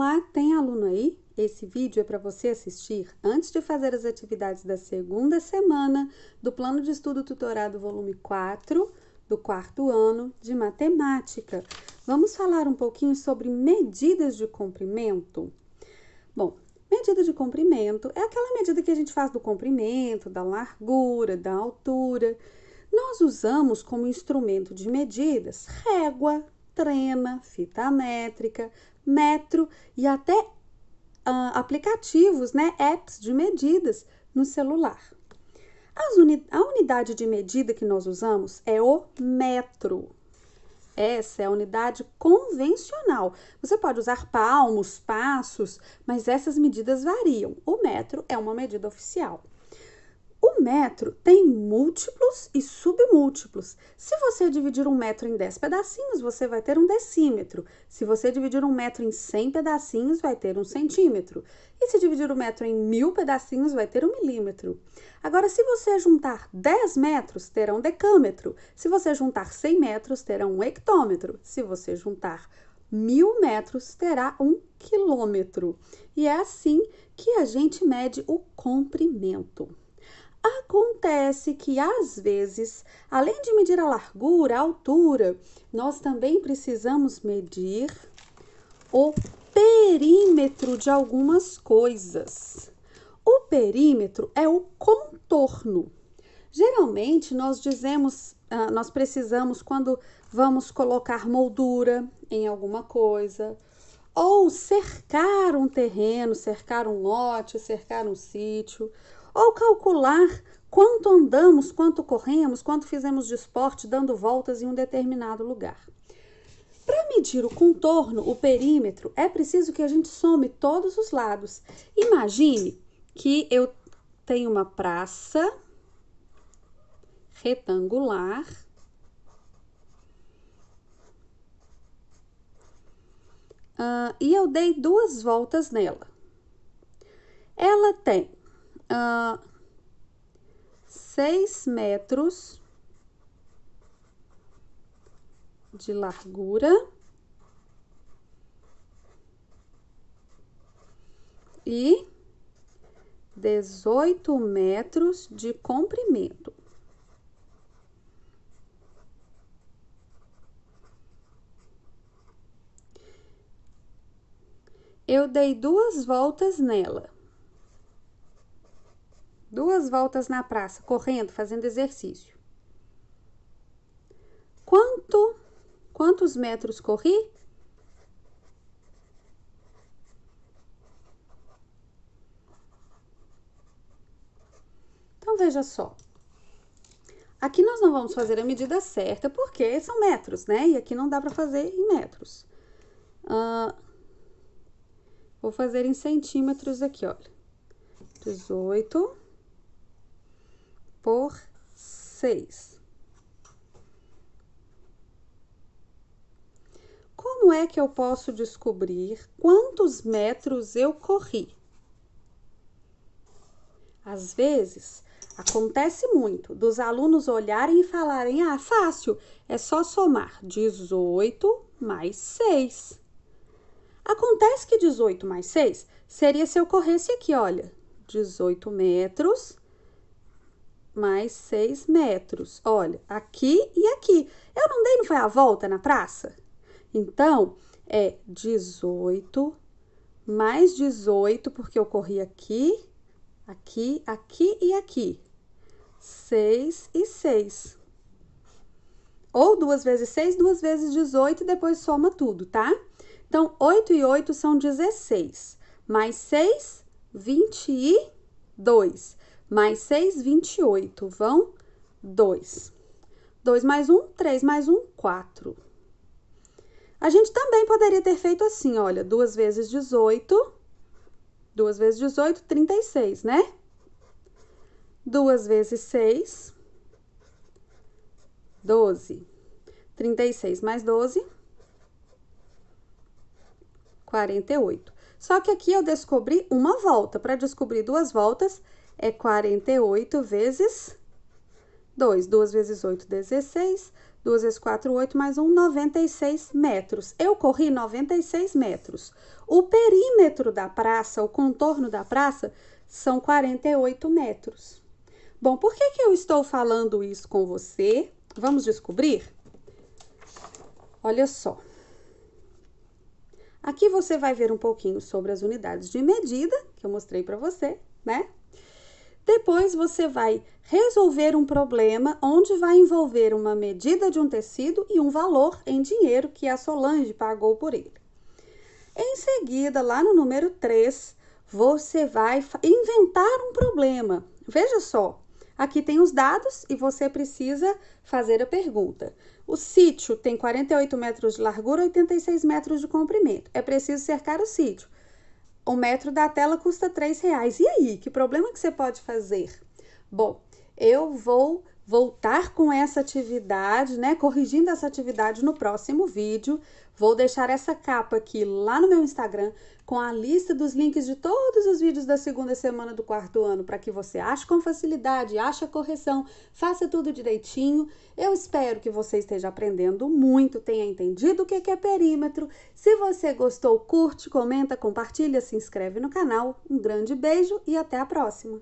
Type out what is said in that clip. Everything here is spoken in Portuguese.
Olá, tem aluno aí? Esse vídeo é para você assistir antes de fazer as atividades da segunda semana do Plano de Estudo Tutorado Volume 4 do quarto ano de Matemática. Vamos falar um pouquinho sobre medidas de comprimento? Bom, medida de comprimento é aquela medida que a gente faz do comprimento, da largura, da altura. Nós usamos como instrumento de medidas régua, trena, fita métrica, metro e até uh, aplicativos, né, apps de medidas no celular. Uni a unidade de medida que nós usamos é o metro. Essa é a unidade convencional. Você pode usar palmos, passos, mas essas medidas variam. O metro é uma medida oficial. O metro tem múltiplos e submúltiplos. Se você dividir um metro em 10 pedacinhos, você vai ter um decímetro. Se você dividir um metro em 100 pedacinhos, vai ter um centímetro. E se dividir um metro em mil pedacinhos, vai ter um milímetro. Agora, se você juntar 10 metros, terá um decâmetro. Se você juntar 100 metros, terá um hectômetro. Se você juntar mil metros terá um quilômetro. E é assim que a gente mede o comprimento. Acontece que, às vezes, além de medir a largura, a altura, nós também precisamos medir o perímetro de algumas coisas. O perímetro é o contorno. Geralmente, nós dizemos, ah, nós precisamos quando vamos colocar moldura em alguma coisa, ou cercar um terreno, cercar um lote, cercar um sítio, ou calcular quanto andamos, quanto corremos, quanto fizemos de esporte dando voltas em um determinado lugar. Para medir o contorno, o perímetro, é preciso que a gente some todos os lados. Imagine que eu tenho uma praça retangular uh, e eu dei duas voltas nela. Ela tem uh, 6 metros de largura e 18 metros de comprimento. Eu dei duas voltas nela duas voltas na praça, correndo, fazendo exercício. Quanto? Quantos metros corri? Então veja só. Aqui nós não vamos fazer a medida certa, porque são metros, né? E aqui não dá para fazer em metros. Uh, vou fazer em centímetros aqui, olha. 18 por 6. Como é que eu posso descobrir quantos metros eu corri? Às vezes, acontece muito dos alunos olharem e falarem: ah, fácil, é só somar 18 mais 6. Acontece que 18 mais 6 seria se eu corresse aqui, olha, 18 metros mais 6 metros. Olha, aqui e aqui. Eu não dei, não foi a volta na praça? Então, é 18 mais 18, porque eu corri aqui, aqui, aqui e aqui. 6 e 6. Ou duas vezes 6, duas vezes 18 e depois soma tudo, tá? Então, 8 e 8 são 16, mais 6, 22. Mais 6, 28. Vão 2. 2 mais 1, 3 mais 1, 4. A gente também poderia ter feito assim, olha, 2 vezes 18, 2 vezes 18, 36, né? 2 vezes 6, 12. 36 mais 12, 48. Só que aqui eu descobri uma volta. Para descobrir duas voltas, é 48 vezes 2. 2 vezes 8, 16. 2 vezes 4, 8, mais 1, 96 metros. Eu corri 96 metros. O perímetro da praça, o contorno da praça, são 48 metros. Bom, por que, que eu estou falando isso com você? Vamos descobrir? Olha só. Aqui você vai ver um pouquinho sobre as unidades de medida que eu mostrei para você, né? Depois você vai resolver um problema onde vai envolver uma medida de um tecido e um valor em dinheiro que a Solange pagou por ele. Em seguida, lá no número 3, você vai inventar um problema. Veja só, aqui tem os dados e você precisa fazer a pergunta. O sítio tem 48 metros de largura e 86 metros de comprimento. É preciso cercar o sítio o metro da tela custa três reais. E aí, que problema que você pode fazer? Bom, eu vou voltar com essa atividade, né? Corrigindo essa atividade no próximo vídeo. Vou deixar essa capa aqui lá no meu Instagram com a lista dos links de todos os vídeos da segunda semana do quarto ano para que você ache com facilidade, ache a correção, faça tudo direitinho. Eu espero que você esteja aprendendo muito, tenha entendido o que é perímetro. Se você gostou, curte, comenta, compartilha, se inscreve no canal. Um grande beijo e até a próxima!